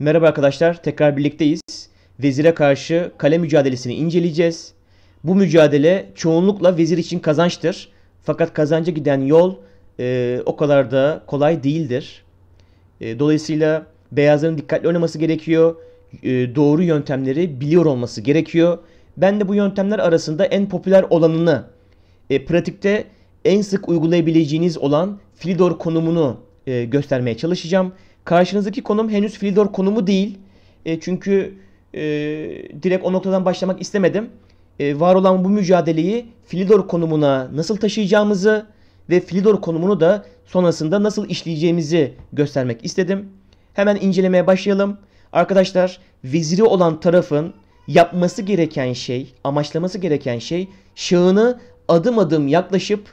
Merhaba arkadaşlar, tekrar birlikteyiz. Vezire karşı kale mücadelesini inceleyeceğiz. Bu mücadele çoğunlukla vezir için kazançtır. Fakat kazanca giden yol e, o kadar da kolay değildir. E, dolayısıyla beyazların dikkatli oynaması gerekiyor. E, doğru yöntemleri biliyor olması gerekiyor. Ben de bu yöntemler arasında en popüler olanını, e, pratikte en sık uygulayabileceğiniz olan Filidor konumunu e, göstermeye çalışacağım. Karşınızdaki konum henüz Fildor konumu değil. E, çünkü e, direkt o noktadan başlamak istemedim. E, var olan bu mücadeleyi Fildor konumuna nasıl taşıyacağımızı ve Fildor konumunu da sonrasında nasıl işleyeceğimizi göstermek istedim. Hemen incelemeye başlayalım. Arkadaşlar veziri olan tarafın yapması gereken şey, amaçlaması gereken şey şahını adım adım yaklaşıp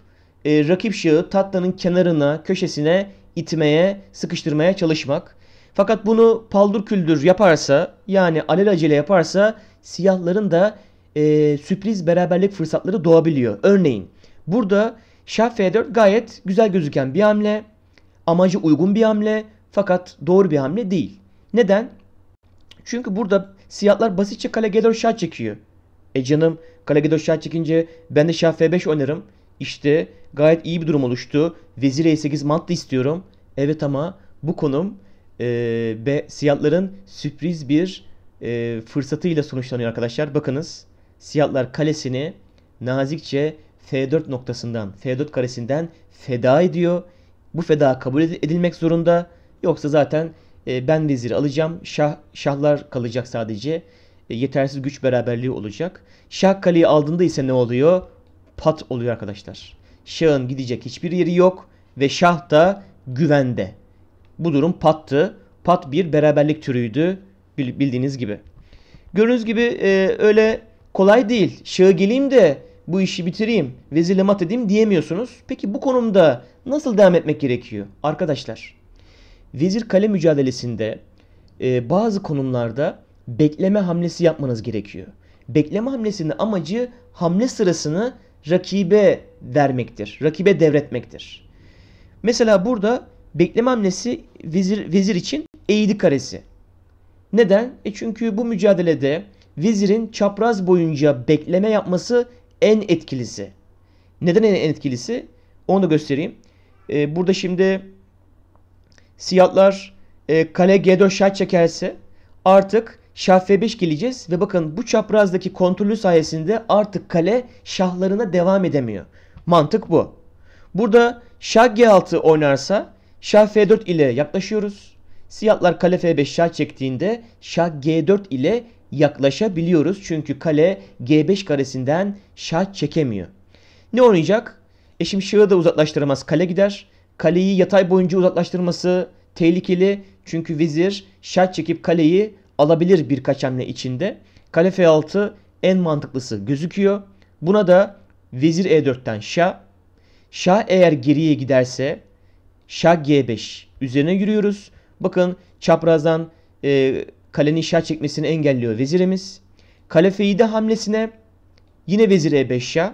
e, rakip şağı tatlının kenarına, köşesine itmeye, sıkıştırmaya çalışmak. Fakat bunu paldur küldür yaparsa yani alelacele yaparsa siyahların da e, sürpriz beraberlik fırsatları doğabiliyor. Örneğin burada Şah F4 gayet güzel gözüken bir hamle. Amacı uygun bir hamle fakat doğru bir hamle değil. Neden? Çünkü burada siyahlar basitçe kale G4 şah çekiyor. E canım kale G4 şah çekince ben de şah F5 oynarım. İşte gayet iyi bir durum oluştu. Vezir E8 mantlı istiyorum. Evet ama bu konum e, be, siyahların sürpriz bir e, fırsatıyla sonuçlanıyor arkadaşlar. Bakınız siyahlar kalesini nazikçe F4 noktasından, F4 karesinden feda ediyor. Bu feda kabul edilmek zorunda. Yoksa zaten e, ben veziri alacağım. Şah, şahlar kalacak sadece. E, yetersiz güç beraberliği olacak. Şah kaleyi aldığında ise ne oluyor? pat oluyor arkadaşlar. Şah'ın gidecek hiçbir yeri yok ve Şah da güvende. Bu durum pattı. Pat bir beraberlik türüydü bildiğiniz gibi. Gördüğünüz gibi e, öyle kolay değil. Şah'a geleyim de bu işi bitireyim, vezirle mat edeyim diyemiyorsunuz. Peki bu konumda nasıl devam etmek gerekiyor? Arkadaşlar, vezir kale mücadelesinde e, bazı konumlarda bekleme hamlesi yapmanız gerekiyor. Bekleme hamlesinin amacı hamle sırasını rakibe vermektir. Rakibe devretmektir. Mesela burada bekleme hamlesi vezir, vezir için eğdi karesi. Neden? E çünkü bu mücadelede vezirin çapraz boyunca bekleme yapması en etkilisi. Neden en etkilisi? Onu da göstereyim. E, burada şimdi siyahlar e, kale G4 şah çekerse artık Şah F5 geleceğiz ve bakın bu çaprazdaki kontrolü sayesinde artık kale şahlarına devam edemiyor. Mantık bu. Burada şah G6 oynarsa şah F4 ile yaklaşıyoruz. Siyahlar kale F5 şah çektiğinde şah G4 ile yaklaşabiliyoruz. Çünkü kale G5 karesinden şah çekemiyor. Ne oynayacak? Eşim şahı da uzaklaştıramaz kale gider. Kaleyi yatay boyunca uzaklaştırması tehlikeli. Çünkü vizir şah çekip kaleyi alabilir birkaç hamle içinde. Kale F6 en mantıklısı gözüküyor. Buna da vezir E4'ten şah. Şah eğer geriye giderse şah G5 üzerine yürüyoruz. Bakın çaprazdan e, kalenin şah çekmesini engelliyor vezirimiz. Kale F7 hamlesine yine vezir E5 şah.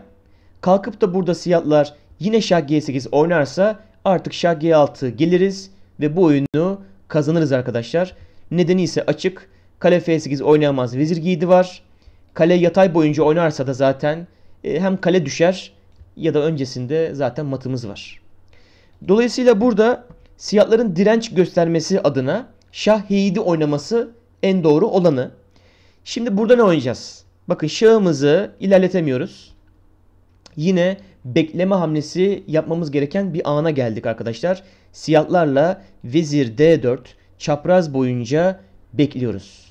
Kalkıp da burada siyahlar yine şah G8 oynarsa artık şah G6 geliriz ve bu oyunu kazanırız arkadaşlar. Nedeni ise açık. Kale F8 oynayamaz vezir giydi var. Kale yatay boyunca oynarsa da zaten e, hem kale düşer ya da öncesinde zaten matımız var. Dolayısıyla burada siyahların direnç göstermesi adına şah heyidi oynaması en doğru olanı. Şimdi burada ne oynayacağız? Bakın şahımızı ilerletemiyoruz. Yine bekleme hamlesi yapmamız gereken bir ana geldik arkadaşlar. Siyahlarla vezir D4 çapraz boyunca bekliyoruz.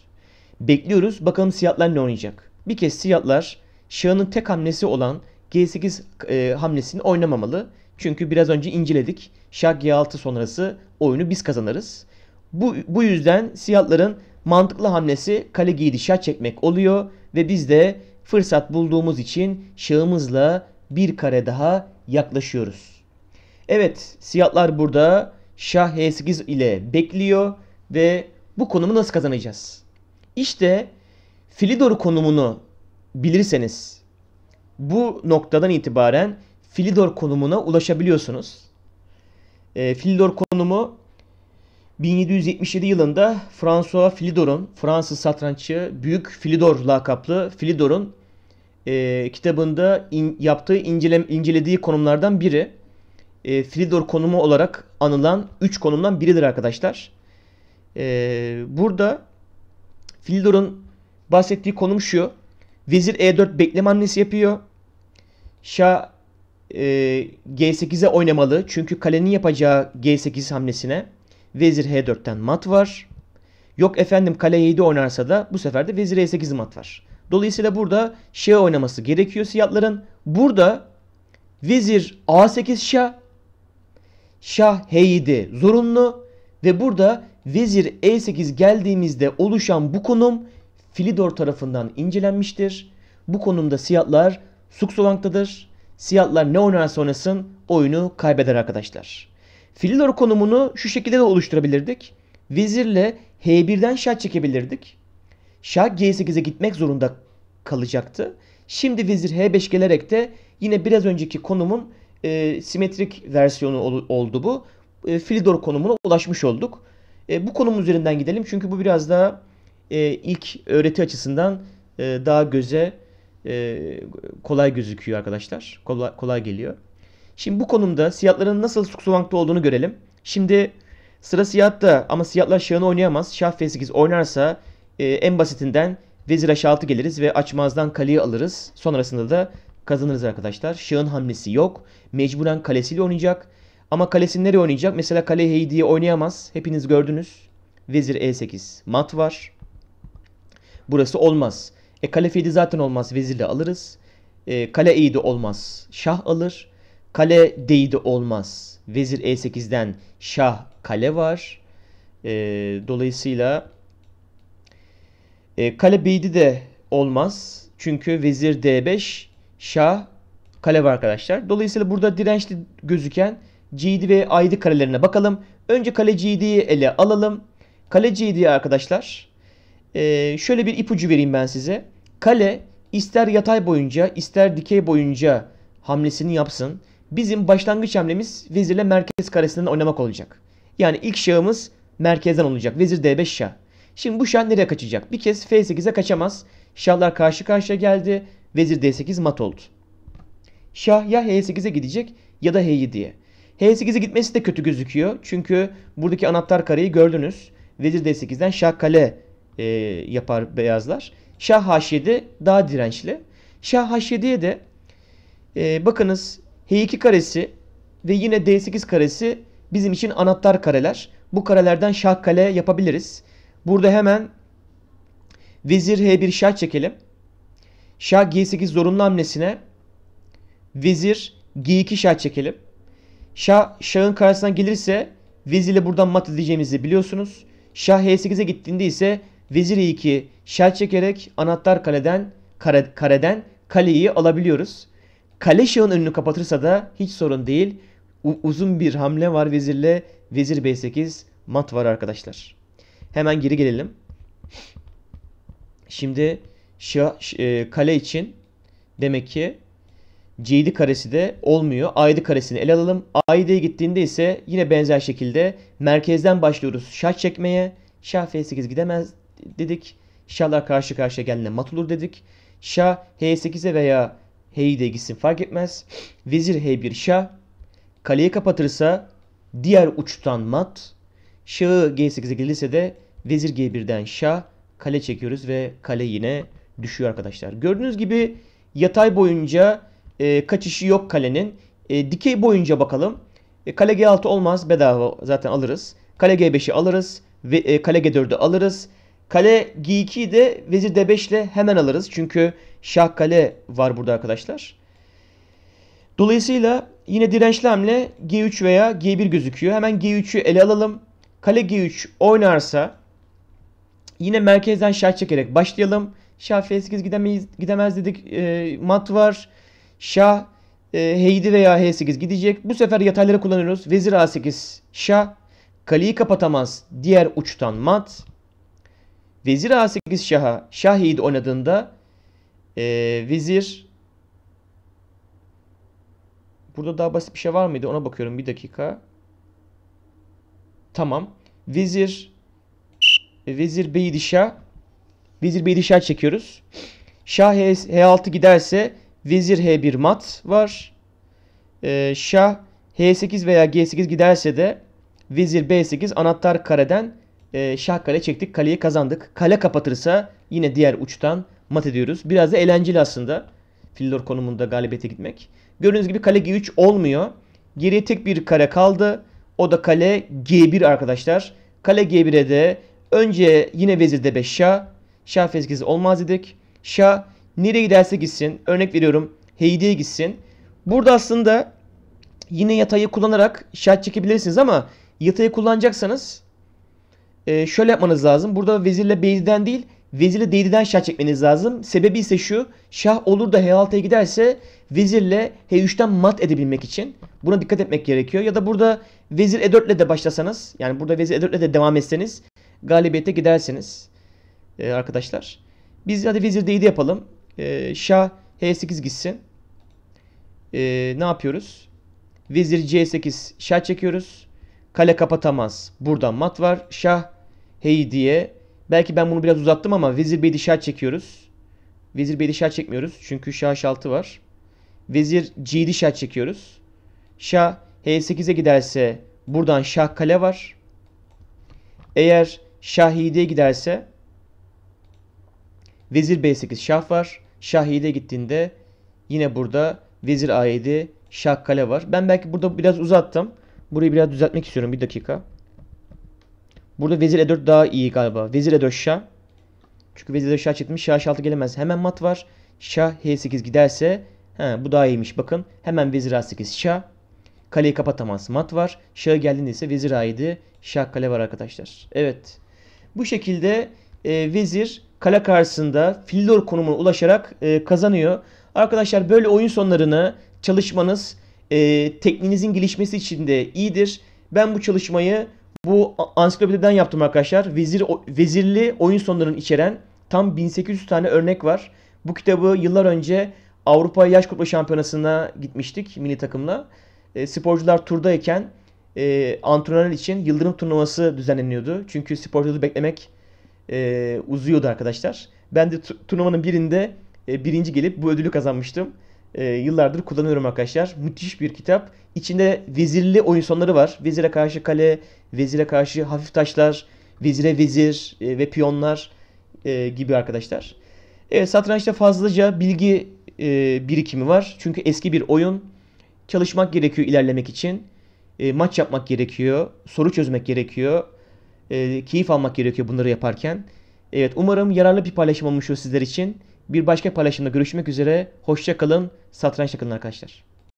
Bekliyoruz bakalım Siyatlar ne oynayacak. Bir kez Siyatlar Şah'ın tek hamlesi olan G8 e, hamlesini oynamamalı. Çünkü biraz önce inceledik. Şah G6 sonrası oyunu biz kazanırız. Bu, bu yüzden Siyatların mantıklı hamlesi kale giydi şah çekmek oluyor. Ve biz de fırsat bulduğumuz için şahımızla bir kare daha yaklaşıyoruz. Evet Siyatlar burada Şah H8 ile bekliyor ve bu konumu nasıl kazanacağız? İşte Filidor konumunu bilirseniz bu noktadan itibaren Filidor konumuna ulaşabiliyorsunuz. E, Filidor konumu 1777 yılında François Filidor'un, Fransız satranççı Büyük Filidor lakaplı Filidor'un e, kitabında in, yaptığı incele, incelediği konumlardan biri. E, Filidor konumu olarak anılan 3 konumdan biridir arkadaşlar. E, burada Fildor'un bahsettiği konum şu. Vezir E4 bekleme hamlesi yapıyor. Şah e, G8'e oynamalı. Çünkü kalenin yapacağı G8 hamlesine Vezir H4'ten mat var. Yok efendim kale E7 oynarsa da bu sefer de Vezir E8 mat var. Dolayısıyla burada şah oynaması gerekiyor siyahların. Burada Vezir A8 şah. Şah H7 zorunlu. Ve burada vezir e8 geldiğimizde oluşan bu konum Filidor tarafından incelenmiştir. Bu konumda siyahlar suksolanktadır. Siyahlar ne oynarsa oynasın oyunu kaybeder arkadaşlar. Filidor konumunu şu şekilde de oluşturabilirdik. Vezirle H1'den şah çekebilirdik. Şah G8'e gitmek zorunda kalacaktı. Şimdi vezir H5 gelerek de yine biraz önceki konumun e, simetrik versiyonu ol, oldu bu. E, Filidor konumuna ulaşmış olduk. E, bu konum üzerinden gidelim çünkü bu biraz daha e, ilk öğreti açısından e, daha göze e, kolay gözüküyor arkadaşlar. Kolay, kolay geliyor. Şimdi bu konumda siyahların nasıl Suksuvank'ta olduğunu görelim. Şimdi sıra siyahta ama siyahlar şahını oynayamaz. Şah F8 oynarsa e, en basitinden vezir H6 geliriz ve açmazdan kaleyi alırız. Sonrasında da kazanırız arkadaşlar. Şahın hamlesi yok. Mecburen kalesiyle oynayacak. Ama kalesi nereye oynayacak? Mesela kale Heidi'ye oynayamaz. Hepiniz gördünüz. Vezir E8. Mat var. Burası olmaz. E kale Fidi zaten olmaz. Vezirle alırız. E, kale E'yi de olmaz. Şah alır. Kale D'yi de olmaz. Vezir E8'den şah kale var. E, dolayısıyla e, kale B'yi de olmaz. Çünkü vezir D5 şah kale var arkadaşlar. Dolayısıyla burada dirençli gözüken GD ve ID karelerine bakalım. Önce kale GD'yi ele alalım. Kale GD arkadaşlar. Ee, şöyle bir ipucu vereyim ben size. Kale ister yatay boyunca ister dikey boyunca hamlesini yapsın. Bizim başlangıç hamlemiz vezirle merkez karesinden oynamak olacak. Yani ilk şahımız merkezden olacak. Vezir D5 şah. Şimdi bu şah nereye kaçacak? Bir kez F8'e kaçamaz. Şahlar karşı karşıya geldi. Vezir D8 mat oldu. Şah ya H8'e gidecek ya da H7'ye. H8'e gitmesi de kötü gözüküyor. Çünkü buradaki anahtar kareyi gördünüz. Vezir D8'den şah kale e, yapar beyazlar. Şah H7 daha dirençli. Şah H7'ye de e, bakınız H2 karesi ve yine D8 karesi bizim için anahtar kareler. Bu karelerden şah kale yapabiliriz. Burada hemen vezir H1 şah çekelim. Şah G8 zorunlu hamlesine vezir G2 şah çekelim. Şah şahın karşısına gelirse vezirle buradan mat edeceğimizi biliyorsunuz. Şah h8'e gittiğinde ise vezir e2 şah çekerek anahtar kaleden kare, kareden kaleyi alabiliyoruz. Kale şahın önünü kapatırsa da hiç sorun değil. U- uzun bir hamle var vezirle. Vezir b8 mat var arkadaşlar. Hemen geri gelelim. Şimdi şah, e, kale için demek ki c'di karesi de olmuyor. a'ydı karesini ele alalım. a'ydı'ya gittiğinde ise yine benzer şekilde merkezden başlıyoruz şah çekmeye. Şah f8 gidemez dedik. Şahlar karşı karşıya geldiğinde mat olur dedik. Şah h8'e veya h gitsin fark etmez. Vezir h1 şah. Kaleyi kapatırsa diğer uçtan mat. Şahı g8'e gelirse de vezir g1'den şah. Kale çekiyoruz ve kale yine düşüyor arkadaşlar. Gördüğünüz gibi yatay boyunca e, kaçışı yok kalenin. E, dikey boyunca bakalım. E, kale G6 olmaz. Bedava zaten alırız. Kale G5'i alırız. Ve, e, kale G4'ü alırız. Kale G2'yi de vezir D5 ile hemen alırız. Çünkü şah kale var burada arkadaşlar. Dolayısıyla yine dirençli hamle G3 veya G1 gözüküyor. Hemen G3'ü ele alalım. Kale G3 oynarsa yine merkezden şah çekerek başlayalım. Şah F8 gidemeyiz, gidemez dedik. E, mat var. Şah e, Heydi veya H8 gidecek. Bu sefer yatayları kullanıyoruz. Vezir A8 Şah. Kaleyi kapatamaz. Diğer uçtan mat. Vezir A8 Şah'a. Şah Heydi oynadığında e, Vezir Burada daha basit bir şey var mıydı? Ona bakıyorum bir dakika. Tamam. Vezir e, Vezir Şah Vezir Şah çekiyoruz. Şah H6 giderse Vezir H1 mat var. Ee, şah H8 veya G8 giderse de Vezir B8 anahtar kareden e, şah kale çektik. Kaleyi kazandık. Kale kapatırsa yine diğer uçtan mat ediyoruz. Biraz da eğlenceli aslında. Fillor konumunda galibiyete gitmek. Gördüğünüz gibi kale G3 olmuyor. Geriye tek bir kare kaldı. O da kale G1 arkadaşlar. Kale G1'e de önce yine vezir D5 şah. Şah F8 olmaz dedik. Şah Nereye giderse gitsin. Örnek veriyorum Heidi'ye gitsin. Burada aslında yine yatayı kullanarak şart çekebilirsiniz ama yatayı kullanacaksanız e, şöyle yapmanız lazım. Burada vezirle beydi'den değil vezirle deydi'den şah çekmeniz lazım. Sebebi ise şu. Şah olur da H6'ya giderse vezirle H3'ten mat edebilmek için. Buna dikkat etmek gerekiyor. Ya da burada vezir E4 ile de başlasanız. Yani burada vezir E4 ile de devam etseniz. Galibiyete gidersiniz. Ee, arkadaşlar. Biz hadi vezir deydi yapalım. E, şah H8 gitsin. E, ne yapıyoruz? Vezir C8 şah çekiyoruz. Kale kapatamaz. Buradan mat var. Şah hey diye. Belki ben bunu biraz uzattım ama vezir beydi şah çekiyoruz. Vezir beydi şah çekmiyoruz. Çünkü şah H6 var. Vezir C7 şah çekiyoruz. Şah H8'e giderse buradan şah kale var. Eğer şah 7'ye giderse Vezir B8 şah var. Şah 7'ye gittiğinde yine burada vezir A7 şah kale var. Ben belki burada biraz uzattım. Burayı biraz düzeltmek istiyorum bir dakika. Burada vezir E4 daha iyi galiba. Vezir E4 şah. Çünkü vezir E4 şah çıkmış. Şah H6 gelemez. Hemen mat var. Şah H8 giderse he, bu daha iyiymiş bakın. Hemen vezir A8 şah. Kaleyi kapatamaz. Mat var. Şah geldiğinde ise vezir A7 şah kale var arkadaşlar. Evet. Bu şekilde e, vezir kale karşısında fildor konumuna ulaşarak e, kazanıyor. Arkadaşlar böyle oyun sonlarını çalışmanız e, tekninizin gelişmesi için de iyidir. Ben bu çalışmayı bu ansiklopediden yaptım arkadaşlar. Vezir, vezirli oyun sonlarını içeren tam 1800 tane örnek var. Bu kitabı yıllar önce Avrupa Yaş Kupa Şampiyonası'na gitmiştik milli takımla. E, sporcular turdayken e, antrenörler için Yıldırım turnuvası düzenleniyordu. Çünkü sporcuları beklemek e, uzuyordu arkadaşlar. Ben de turnuvanın birinde e, birinci gelip bu ödülü kazanmıştım. E, yıllardır kullanıyorum arkadaşlar. Müthiş bir kitap. İçinde vezirli oyun sonları var. Vezire karşı kale, vezire karşı hafif taşlar, vezire vezir e, ve piyonlar e, gibi arkadaşlar. Evet satrançta fazlaca bilgi e, birikimi var. Çünkü eski bir oyun. Çalışmak gerekiyor ilerlemek için. E, maç yapmak gerekiyor. Soru çözmek gerekiyor e, keyif almak gerekiyor bunları yaparken. Evet umarım yararlı bir paylaşım olmuştur sizler için. Bir başka paylaşımda görüşmek üzere. Hoşça kalın. Satranç takılın arkadaşlar.